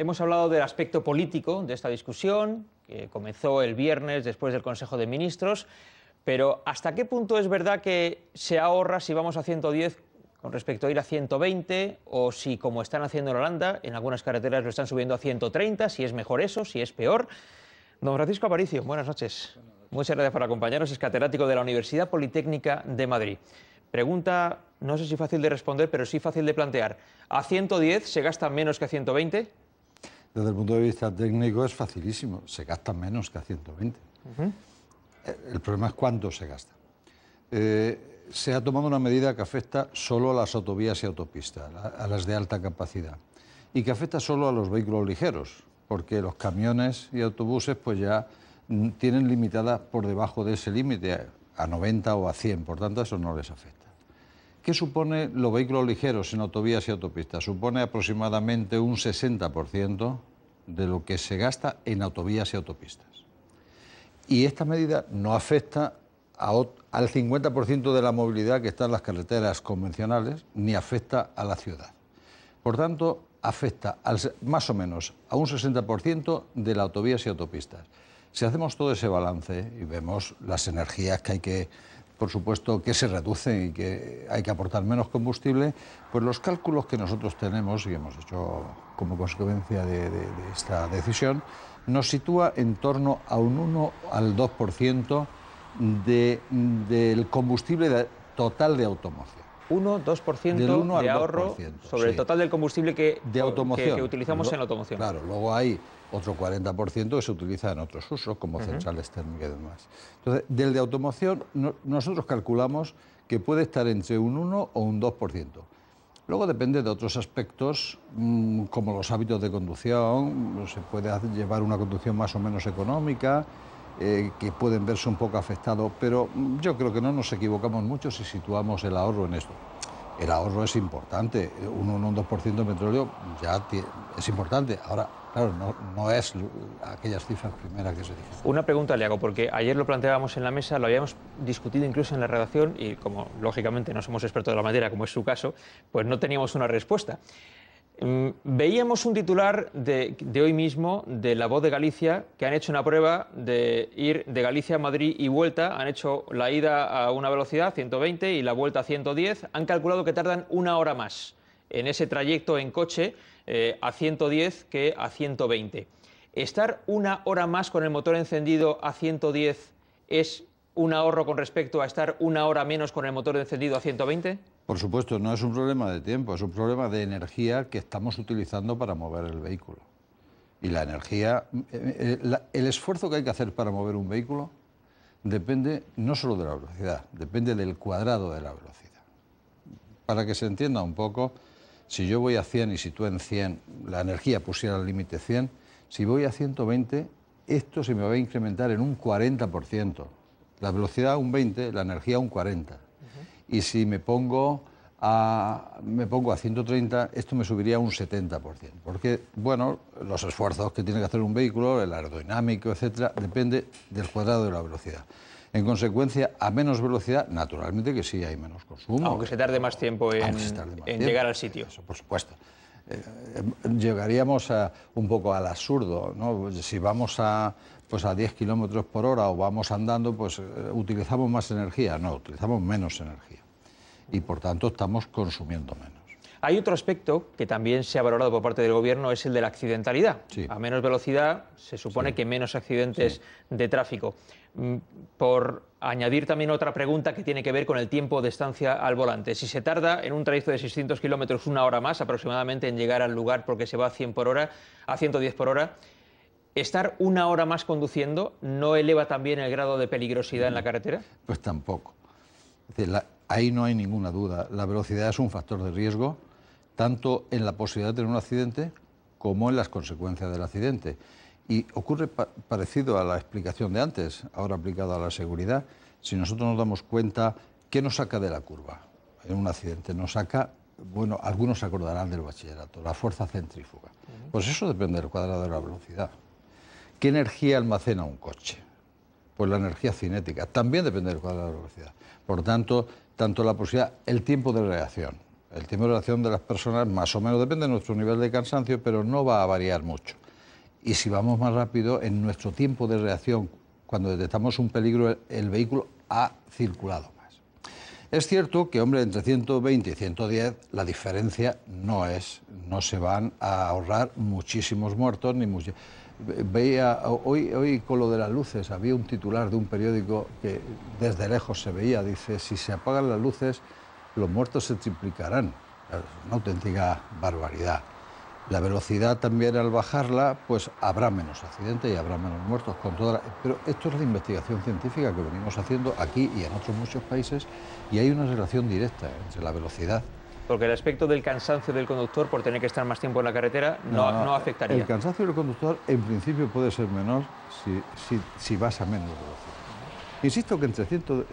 hemos hablado del aspecto político de esta discusión, que comenzó el viernes después del Consejo de Ministros, pero ¿hasta qué punto es verdad que se ahorra si vamos a 110 con respecto a ir a 120 o si, como están haciendo en Holanda, en algunas carreteras lo están subiendo a 130, si es mejor eso, si es peor? Don Francisco Aparicio, buenas noches. Muchas gracias por acompañarnos, es catedrático de la Universidad Politécnica de Madrid. Pregunta, no sé si fácil de responder, pero sí fácil de plantear. ¿A 110 se gasta menos que a 120? desde el punto de vista técnico es facilísimo, se gasta menos que a 120. Eh, el problema es cuánto se gasta. Eh, se ha tomado una medida que afecta solo a las autovías y autopistas, a, las de alta capacidad, y que afecta solo a los vehículos ligeros, porque los camiones y autobuses pues ya mm, tienen limitadas por debajo de ese límite, a 90 o a 100, por tanto eso no les afecta. ¿Qué supone los vehículos ligeros en autovías y autopistas? Supone aproximadamente un 60% de lo que se gasta en autovías y autopistas. Y esta medida no afecta al 50% de la movilidad que está en las carreteras convencionales, ni afecta a la ciudad. Por tanto, afecta más o menos a un 60% de las autovías y autopistas. Si hacemos todo ese balance y vemos las energías que hay que por supuesto, que se reduce y que hay que aportar menos combustible, pues los cálculos que nosotros tenemos y hemos hecho como consecuencia de, esta decisión, nos sitúa en torno a un 1 al 2% de, del combustible total de automoción. 1, 2% de ahorro sobre el total del combustible que, utilizamos en automoción. Claro, luego hay otro 40% que se utiliza en otros usos, como centrales térmicas y demás. Entonces, del de automoción, nosotros calculamos que puede estar entre un 1 o un 2%. Luego depende de otros aspectos, mm, como los hábitos de conducción, se puede llevar una conducción más o menos económica, eh, que pueden verse un poco afectados, pero mm, yo creo que no nos equivocamos mucho si situamos el ahorro en esto el ahorro es importante. Un 1 o un 2% de petróleo ya es importante. Ahora, claro, no, no, es aquellas cifras primeras que se dicen. Una pregunta le hago, porque ayer lo planteábamos en la mesa, lo habíamos discutido incluso en la redacción y como lógicamente no somos expertos de la materia, como es su caso, pues no teníamos una respuesta. Mm, veíamos un titular de, hoy mismo de La Voz de Galicia que han hecho una prueba de ir de Galicia a Madrid y vuelta. Han hecho la ida a una velocidad 120 y la vuelta a 110. Han calculado que tardan una hora más en ese trayecto en coche eh, a 110 que a 120. ¿Estar una hora más con el motor encendido a 110 es un ahorro con respecto a estar una hora menos con el motor encendido a 120? Por supuesto, no es un problema de tiempo, es un problema de energía que estamos utilizando para mover el vehículo. Y la energía, eh, eh, el esfuerzo que hay que hacer para mover un vehículo depende no solo de la velocidad, depende del cuadrado de la velocidad. Para que se entienda un poco, si yo voy a 100 y si tú en 100, la energía pusiera al límite 100, si voy a 120, esto se me va a incrementar en un 40%. La velocidad a un 20, la energía a un 40 y si me pongo a, me pongo a 130, esto me subiría un 70%. Porque, bueno, los esfuerzos que tiene que hacer un vehículo, el aerodinámico, etcétera, depende del cuadrado de la velocidad. En consecuencia, a menos velocidad, naturalmente que sí hay menos consumo. Aunque se tarde más tiempo en, llegar al sitio. Eso, por supuesto. Eh, em, llegaríamos a, un poco al absurdo. ¿no? Si vamos a pues a 10 kilómetros por hora o vamos andando, pues eh, utilizamos más energía. No, utilizamos menos energía. Y por tanto estamos consumiendo menos. Hay otro aspecto que también se ha valorado por parte del Gobierno, es el de la accidentalidad. A menos velocidad se supone que menos accidentes de tráfico. Mm, por añadir también otra pregunta que tiene que ver con el tiempo de estancia al volante. Si se tarda en un trayecto de 600 kilómetros una hora más aproximadamente en llegar al lugar porque se va a 100 por hora, a 110 por hora, ¿Estar una hora más conduciendo no eleva también el grado de peligrosidad en la carretera? Pues tampoco. ahí no hay ninguna duda. La velocidad es un factor de riesgo, tanto en la posibilidad de tener un accidente como en las consecuencias del accidente. Y ocurre parecido a la explicación de antes, ahora aplicado a la seguridad. Si nosotros nos damos cuenta, ¿qué nos saca de la curva en un accidente? Nos saca bueno, algunos se acordarán del bachillerato, la fuerza centrífuga. Pues eso depende del cuadrado de la velocidad. ¿Qué energía almacena un coche? Pues la energía cinética. También depende del cuál de la velocidad. Por tanto, tanto la posibilidad, el tiempo de reacción. El tiempo de reacción de las personas más o menos depende de nuestro nivel de cansancio, pero no va a variar mucho. Y si vamos más rápido, en nuestro tiempo de reacción, cuando detectamos un peligro, el, vehículo ha circulado más. Es cierto que, hombre, entre 120 y 110 la diferencia no es, no se van a ahorrar muchísimos muertos ni muchísimos veía hoy, hoy con lo de las luces, había un titular de un periódico que desde lejos se veía, dice, si se apagan las luces, los muertos se triplicarán. una auténtica barbaridad. La velocidad también al bajarla, pues habrá menos accidentes y habrá menos muertos. Con Pero esto es la investigación científica que venimos haciendo aquí y en otros muchos países y hay una relación directa entre la velocidad porque el aspecto del cansancio del conductor por tener que estar más tiempo en la carretera no, afectaría. El cansancio del conductor en principio puede ser menor si, vas a menos velocidad. Insisto que entre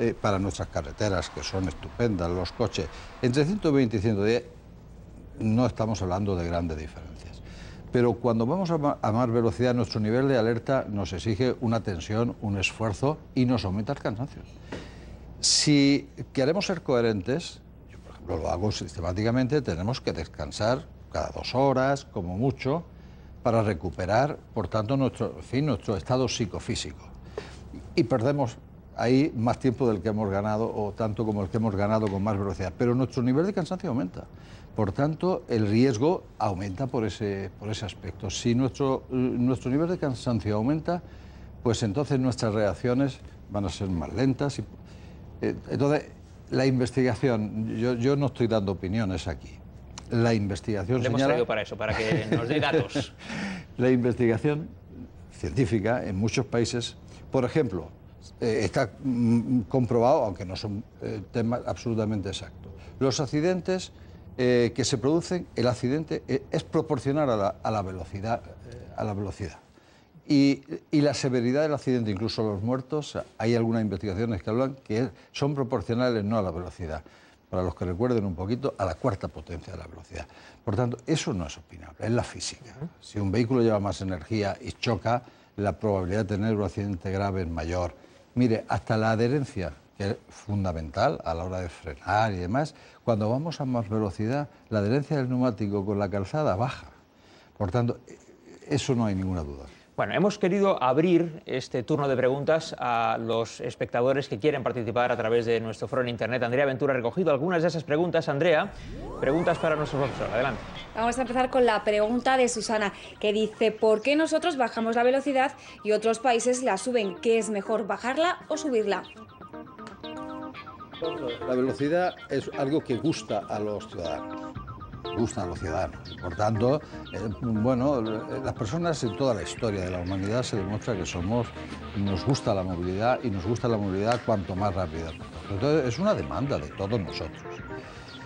eh, para nuestras carreteras, que son estupendas, los coches, entre 120 y 110 no estamos hablando de grandes diferencias. Pero cuando vamos a, a más velocidad, nuestro nivel de alerta nos exige una tensión, un esfuerzo y nos aumenta el cansancio. Si queremos ser coherentes, lo hago sistemáticamente, tenemos que descansar cada dos horas, como mucho, para recuperar, por tanto, nuestro, nuestro estado psicofísico. Y perdemos ahí más tiempo del que hemos ganado o tanto como el que hemos ganado con más velocidad. Pero nuestro nivel de cansancio aumenta. Por tanto, el riesgo aumenta por ese, por ese aspecto. Si nuestro, nuestro nivel de cansancio aumenta, pues entonces nuestras reacciones van a ser más lentas. Y, eh, entonces, la investigación, yo, no estoy dando opiniones aquí. La investigación. hemos para eso, para que nos dé datos. la investigación científica en muchos países, por ejemplo, eh, está mm, comprobado, aunque no son eh, temas absolutamente exactos. Los accidentes eh, que se producen, el accidente es proporcional a la velocidad. a la velocidad. Y, la severidad del accidente, incluso los muertos, hay algunas investigaciones que hablan que son proporcionales no a la velocidad, para los que recuerden un poquito, a la cuarta potencia de la velocidad. Por tanto, eso no es opinable, es la física. Si un vehículo lleva más energía y choca, la probabilidad de tener un accidente grave es mayor. Mire, hasta la adherencia, que es fundamental a la hora de frenar y demás, cuando vamos a más velocidad, la adherencia del neumático con la calzada baja. Por tanto, e, e, eso no hay ninguna duda. Bueno, hemos querido abrir este turno de preguntas a los espectadores que quieren participar a través de nuestro foro en Internet. Andrea Ventura ha recogido algunas de esas preguntas. Andrea, preguntas para nuestro profesor. Adelante. Vamos a empezar con la pregunta de Susana, que dice, ¿por qué nosotros bajamos la velocidad y otros países la suben? ¿Qué es mejor, bajarla o subirla? La velocidad es algo que gusta a los ciudadanos gusta a los ciudadanos. Por tanto, eh, bueno, eh, las personas en toda la historia de la humanidad se demuestra que somos, nos gusta la movilidad y nos gusta la movilidad cuanto más rápida. Entonces, es una demanda de todos nosotros.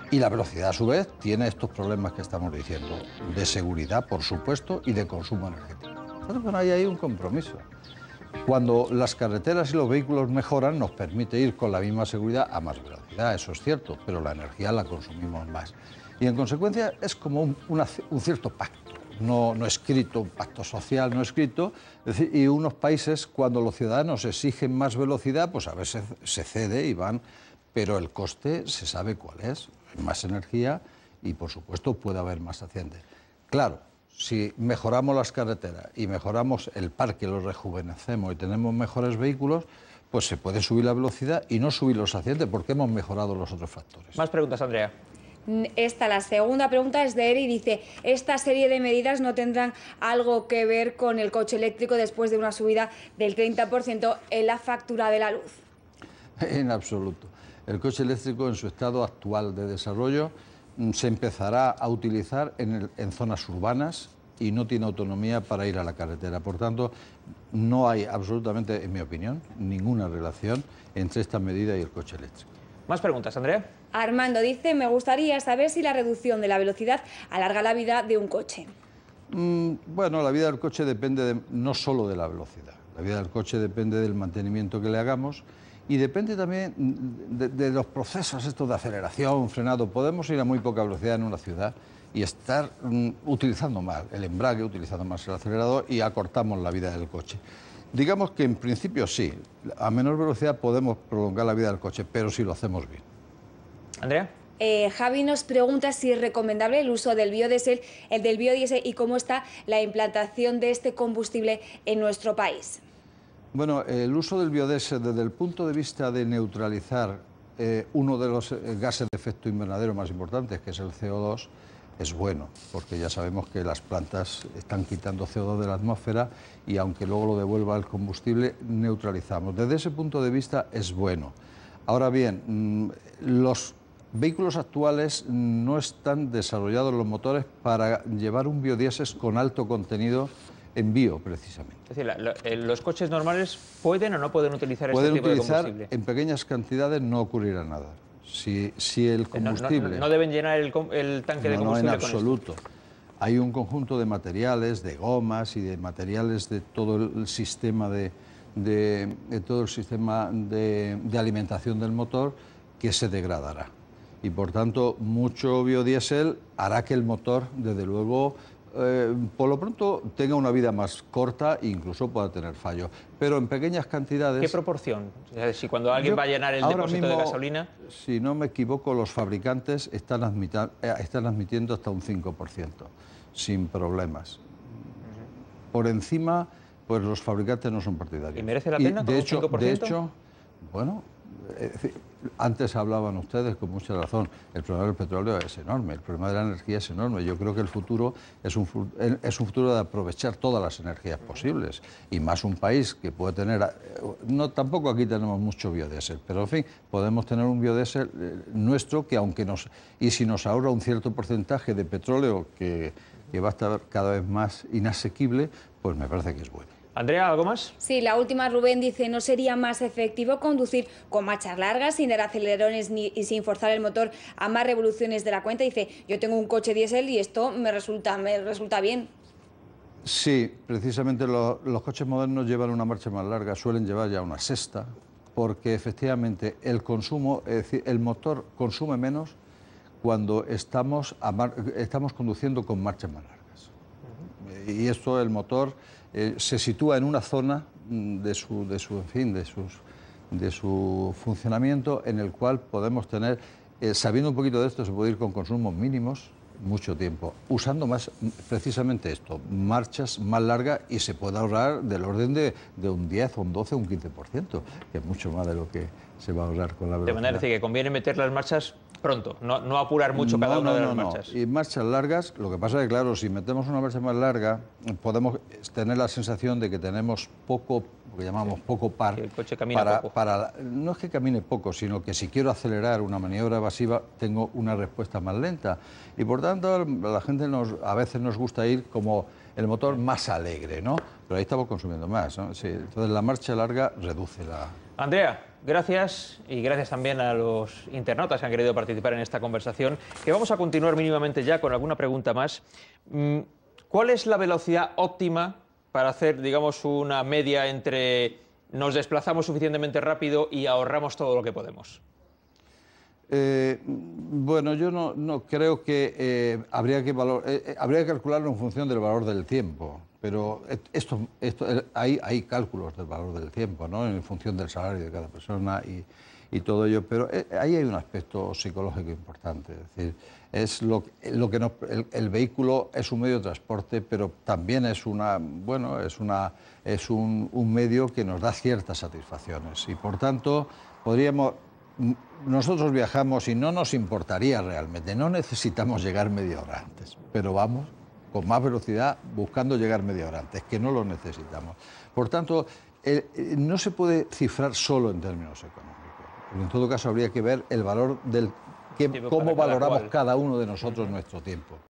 Y la velocidad, a su vez, tiene estos problemas que estamos diciendo, de seguridad, por supuesto, y de consumo energético. Entonces hay ahí un compromiso. Cuando las carreteras y los vehículos mejoran, nos permite ir con la misma seguridad a más velocidad eso es cierto, pero la energía la consumimos más. Y en consecuencia es como un, cierto pacto, no, escrito, un pacto social no escrito, y unos países cuando los ciudadanos exigen más velocidad, pues a veces se cede y van, pero el coste se sabe cuál es, más energía y por supuesto puede haber más accidentes. Claro, si mejoramos las carreteras y mejoramos el parque, lo rejuvenecemos y tenemos mejores vehículos, pues se puede subir la velocidad y no subir los accidentes porque hemos mejorado los otros factores. Más preguntas, Andrea. Esta, la segunda pregunta es de Eri. Dice, ¿esta serie de medidas no tendrán algo que ver con el coche eléctrico después de una subida del 30% en la factura de la luz? En absoluto. El coche eléctrico en su estado actual de desarrollo mm, se empezará a utilizar en, en zonas urbanas y no tiene autonomía para ir a la carretera. Por tanto, no hay absolutamente, en mi opinión, ninguna relación entre esta medida y el coche eléctrico. Más preguntas, Andrea. Armando dice, me gustaría saber si la reducción de la velocidad alarga la vida de un coche. Mm, bueno, la vida del coche depende no solo de la velocidad. La vida del coche depende del mantenimiento que le hagamos y depende también de, de los procesos estos de aceleración, frenado. Podemos ir a muy poca velocidad en una ciudad y estar mm, utilizando más el embrague, utilizando más el acelerador y acortamos la vida del coche. Digamos que en principio sí, a menor velocidad podemos prolongar la vida del coche, pero si lo hacemos bien. Andrea. Eh, Javi nos pregunta si es recomendable el uso del biodiesel, el del biodiesel y cómo está la implantación de este combustible en nuestro país. Bueno, el uso del biodiesel desde el punto de vista de neutralizar eh, uno de los eh, gases de efecto invernadero más importantes, que es el CO2, es bueno, porque ya sabemos que las plantas están quitando CO2 de la atmósfera y aunque luego lo devuelva al combustible, neutralizamos. Desde ese punto de vista es bueno. Ahora bien, mm, los vehículos actuales no están desarrollados los motores para llevar un biodiesel con alto contenido en bio, precisamente. Es decir, eh, los coches normales pueden o no pueden utilizar este tipo utilizar, En pequeñas cantidades no ocurrirá nada. Si, el eh, combustible... No, deben llenar el, tanque de combustible. No, en absoluto. Hay un conjunto de materiales, de gomas y de materiales de todo el sistema de, de, todo el sistema de alimentación del motor que se degradará y por tanto mucho biodiesel hará que el motor, desde luego, eh, por lo pronto tenga una vida más corta e incluso pueda tener fallo, Pero en pequeñas cantidades. ¿Qué proporción? si cuando alguien va a llenar el depósito de gasolina. Si no me equivoco, los fabricantes están, eh, están admitiendo hasta un 5%, sin problemas. Por encima, pues los fabricantes no son partidarios. ¿Y merece la pena de hecho, hecho, bueno. Antes hablaban ustedes con mucha razón, el problema del petróleo es enorme, el problema de la energía es enorme. Yo creo que el futuro es un, futuro de aprovechar todas las energías posibles y más un país que puede tener... Eh, no, tampoco aquí tenemos mucho biodiesel, pero en fin, podemos tener un biodiesel eh, nuestro que aunque nos... Y si nos ahorra un cierto porcentaje de petróleo que va a estar cada vez más inasequible, pues me parece que es bueno. Andrea, ¿algo más? Sí, la última Rubén dice, no sería más efectivo conducir con marchas largas, sin acelerones ni, y sin forzar el motor a más revoluciones de la cuenta. Dice, yo tengo un coche diésel y esto me resulta, me resulta bien. Sí, precisamente los coches modernos llevan una marcha más larga, suelen llevar ya una sexta, porque efectivamente el consumo, es decir, el motor consume menos cuando estamos, estamos conduciendo con marchas más largas. Y esto el motor eh, se sitúa en una zona mm, de su, de su, en fin, de, sus, de su funcionamiento en el cual podemos tener, eh, sabiendo un poquito de esto, se puede ir con consumos mínimos mucho tiempo, usando más mm, precisamente esto, marchas más largas y se puede ahorrar del orden de, de un 10, un 12, un 15%, que es mucho más de lo que se va a ahorrar con la velocidad. De manera que conviene meter las marchas pronto, no, apurar mucho cada una de las marchas. Y marchas largas, lo que pasa es que, claro, si metemos una marcha más larga, podemos tener la sensación de que tenemos poco, lo que llamamos poco par. el coche camina poco. no es que camine poco, sino que si quiero acelerar una maniobra evasiva, tengo una respuesta más lenta. Y por tanto, la gente nos, a veces nos gusta ir como el motor más alegre, ¿no? Pero ahí estamos consumiendo más, ¿no? Sí, entonces la marcha larga reduce la... Andrea, Gracias y gracias también a los internautas que han querido participar en esta conversación, que vamos a continuar mínimamente ya con alguna pregunta más. Mm, ¿Cuál es la velocidad óptima para hacer, digamos, una media entre nos desplazamos suficientemente rápido y ahorramos todo lo que podemos? Eh, bueno, yo no, creo que eh, habría eh, habría que calcularlo en función del valor del tiempo. Pero esto, esto, eh, hay, hay cálculos del valor del tiempo, ¿no? en función del salario de cada persona y, y todo ello, pero eh, ahí hay un aspecto psicológico importante. Es decir, es lo, que el, vehículo es un medio de transporte, pero también es, una, bueno, es, una, es un, un medio que nos da ciertas satisfacciones. Y por tanto, podríamos, mm, nosotros viajamos y no nos importaría realmente, no necesitamos llegar media hora antes, pero vamos con más velocidad buscando llegar media hora antes, que no lo necesitamos. Por tanto, eh, no se puede cifrar solo en términos económicos. En todo caso, habría que ver el valor del cómo valoramos cada uno de nosotros nuestro tiempo.